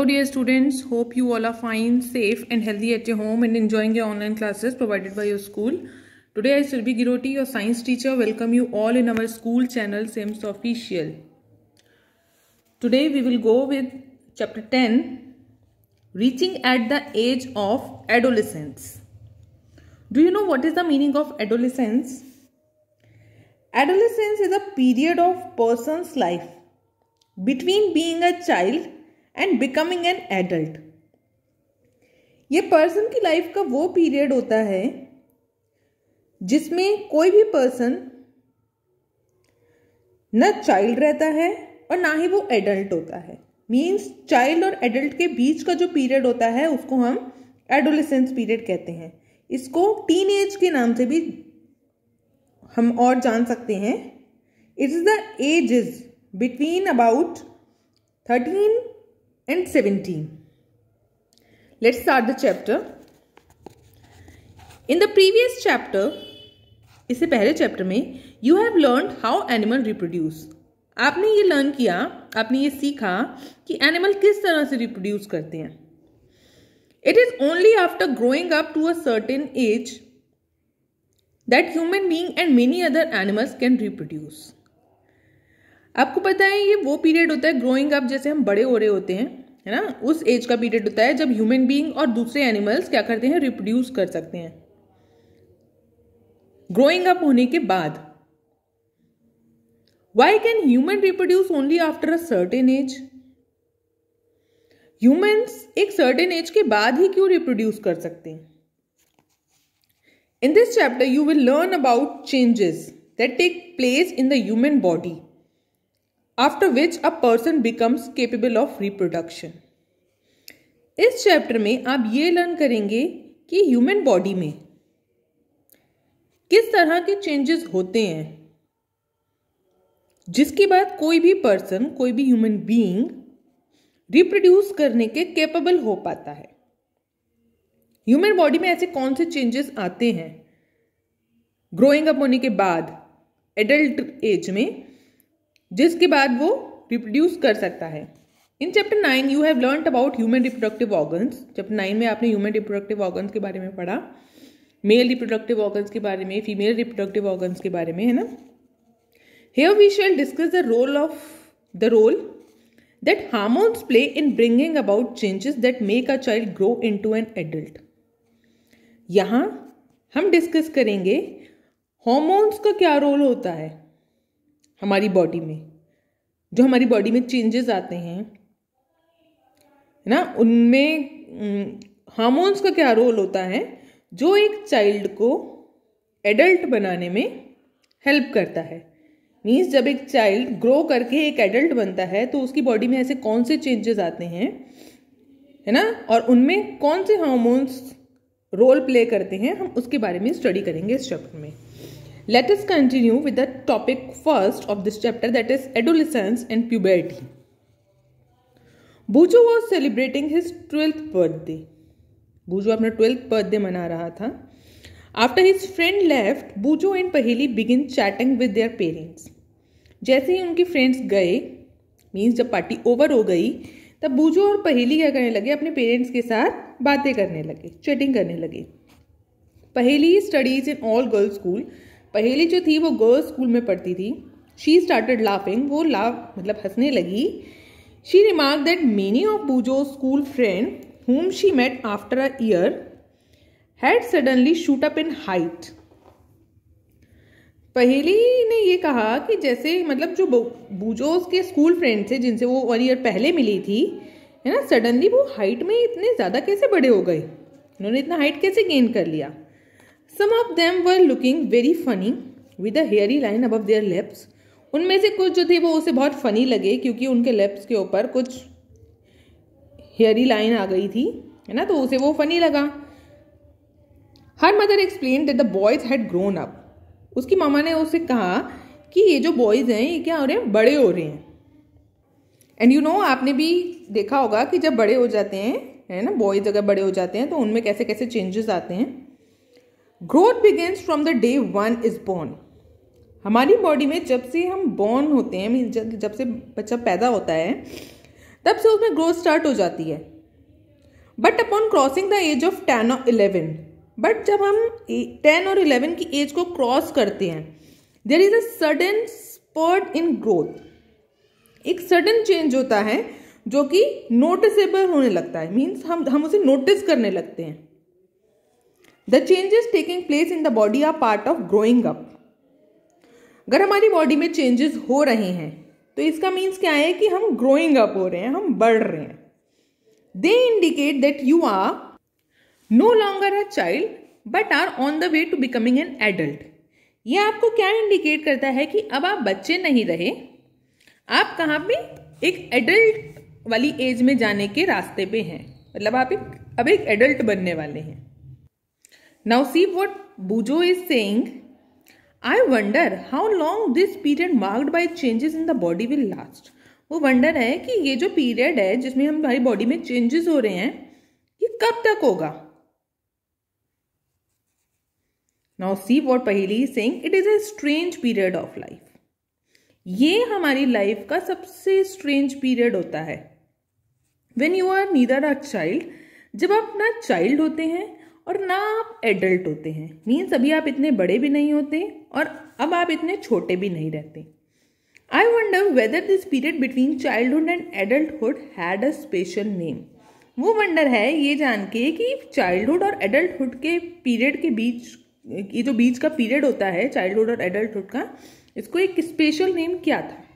So dear students, hope you all are fine, safe and healthy at your home and enjoying your online classes provided by your school. Today I Sirbi Giroti, your science teacher, welcome you all in our school channel SIMS Official. Today we will go with chapter 10, Reaching at the Age of Adolescence. Do you know what is the meaning of adolescence? Adolescence is a period of person's life between being a child and becoming an adult ये person की life का वो period होता है जिसमें कोई भी person न चाइल्ड रहता है और ना ही वो एडल्ट होता है मीन्स चाइल्ड और एडल्ट के बीच का जो पीरियड होता है उसको हम एडोलेसेंस पीरियड कहते हैं इसको टीन एज के नाम से भी हम और जान सकते हैं it is the age is between about thirteen and 17. Let's start the chapter. In the previous chapter, इससे पहले चैप्टर में you have learn how animal reproduce आपने ये लर्न किया आपने ये सीखा कि एनिमल किस तरह से रिप्रोड्यूस करते हैं it is only after growing up to a certain age that human being and many other animals can reproduce आपको पता है ये वो पीरियड होता है ग्रोइंग अप जैसे हम बड़े हो रहे होते हैं है ना उस एज का पीरियड होता है जब ह्यूमन बीइंग और दूसरे एनिमल्स क्या करते हैं रिप्रोड्यूस कर सकते हैं ग्रोइंग अप होने के बाद why can human reproduce only after a certain age humans एक सर्टेन एज के बाद ही क्यों रिप्रोड्यूस कर सकते हैं In this chapter, you will learn about changes that take place in the human body after which a person becomes capable of reproduction इस chapter में आप ये लर्न करेंगे कि ह्यूमन बॉडी में किस तरह के चेंजेस होते हैं जिसके बाद कोई भी पर्सन कोई भी ह्यूमन बीइंग रिप्रोड्यूस करने के कैपेबल हो पाता है ह्यूमन बॉडी में ऐसे कौन से चेंजेस आते हैं ग्रोइंग अप होने के बाद एडल्ट एज में जिसके बाद वो रिप्रोड्यूस कर सकता है in chapter nine you have learn about human reproductive organs chapter nine में आपने ह्यूमन रिप्रोडक्टिव ऑर्गन्स के बारे में पढ़ा मेल रिप्रोडक्टिव ऑर्गन्स के बारे में फीमेल रिप्रोडक्टिव ऑर्गन्स के बारे में है ना here we shall discuss the role of the role that hormones play in bringing about changes that make a child grow into an adult यहाँ हम डिस्कस करेंगे हॉर्मोन्स का क्या रोल होता है हमारी बॉडी में जो हमारी बॉडी में चेंजेस आते हैं ना उनमें हार्मोन्स का क्या रोल होता है जो एक चाइल्ड को एडल्ट बनाने में हेल्प करता है मीन्स जब एक चाइल्ड ग्रो करके एक एडल्ट बनता है तो उसकी बॉडी में ऐसे कौन से चेंजेस आते हैं है ना और उनमें कौन से हार्मोन्स रोल प्ले करते हैं हम उसके बारे में स्टडी करेंगे इस चैप्टर में let us continue with the topic first of this chapter that is adolescence and puberty Boojho was celebrating his twelfth birthday Boojho अपना ट्वेल्थ बर्थडे मना रहा था after his friend left Boojho and Paheli begin chatting with their parents जैसे ही उनके friends गए means जब party over हो गई तब बूजू और पहेली क्या करने लगे अपने पेरेंट्स के साथ बातें करने लगे चैटिंग करने लगे Paheli studies in all girls school Paheli जो थी वो गर्ल्स स्कूल में पढ़ती थी शी स्टार्टेड लाफिंग वो लाफ मतलब हंसने लगी she remark that many of Boojho school friend whom she met after a year had suddenly shoot up in height Paheli ने ये कहा कि जैसे मतलब जो बूजोस के स्कूल फ्रेंड थे जिनसे वो वन ईयर पहले मिली थी है ना सडनली वो हाइट में इतने ज़्यादा कैसे बड़े हो गए उन्होंने इतना हाइट कैसे गेन कर लिया some of them were looking very funny with a hairy line above their lips उनमें से कुछ जो थे वो उसे बहुत फनी लगे क्योंकि उनके लेप्स के ऊपर कुछ हेयरी लाइन आ गई थी है ना तो उसे वो फनी लगा her mother explain that the boys had grown up उसकी मामा ने उसे कहा कि ये जो बॉयज़ हैं ये क्या हो रहे हैं बड़े हो रहे हैं एंड यू नो आपने भी देखा होगा कि जब बड़े हो जाते हैं है ना बॉयज़ अगर बड़े हो जाते हैं तो उनमें कैसे कैसे चेंजेस आते हैं growth begins from the day one is born हमारी बॉडी में जब से हम बॉर्न होते हैं मीन जब, जब से बच्चा पैदा होता है तब से उसमें ग्रोथ स्टार्ट हो जाती है but upon crossing the age of ten और इलेवन बट जब हम टेन और इलेवन की एज को क्रॉस करते हैं there is a sudden spurt in growth एक सडन चेंज होता है जो कि नोटिसेबल होने लगता है मीन्स हम हम उसे नोटिस करने लगते हैं the changes taking place in the body are part of growing up अगर हमारी बॉडी में चेंजेस हो रहे हैं तो इसका मीन्स क्या है कि हम ग्रोइंग अप हो रहे हैं हम बढ़ रहे हैं they indicate that you are no longer a child but are on the way to becoming an adult ये आपको क्या इंडिकेट करता है कि अब आप बच्चे नहीं रहे आप कहाँ पे एक एडल्ट वाली एज में जाने के रास्ते पे हैं मतलब आप एक अब एक एडल्ट बनने वाले हैं Now see what Bujo is saying. I wonder how long this period marked by changes in the body will last. वो वंडर है कि ये जो पीरियड है जिसमें हमारी बॉडी में चेंजेस हो रहे हैं ये कब तक होगा नाउ सी वॉट पहली सिंह it is a strange period of life ये हमारी लाइफ का सबसे स्ट्रेंज पीरियड होता है when you are neither a child जब आप ना चाइल्ड होते हैं और ना आप एडल्ट होते हैं मीन्स अभी आप इतने बड़े भी नहीं होते और अब आप इतने छोटे भी नहीं रहते I wonder whether this period between childhood and adulthood had a special name वो वंडर है ये जान के कि चाइल्डहुड और एडल्टहुड के पीरियड के बीच ये जो बीच का पीरियड होता है चाइल्डहुड और एडल्टहुड का इसको एक स्पेशल नेम क्या था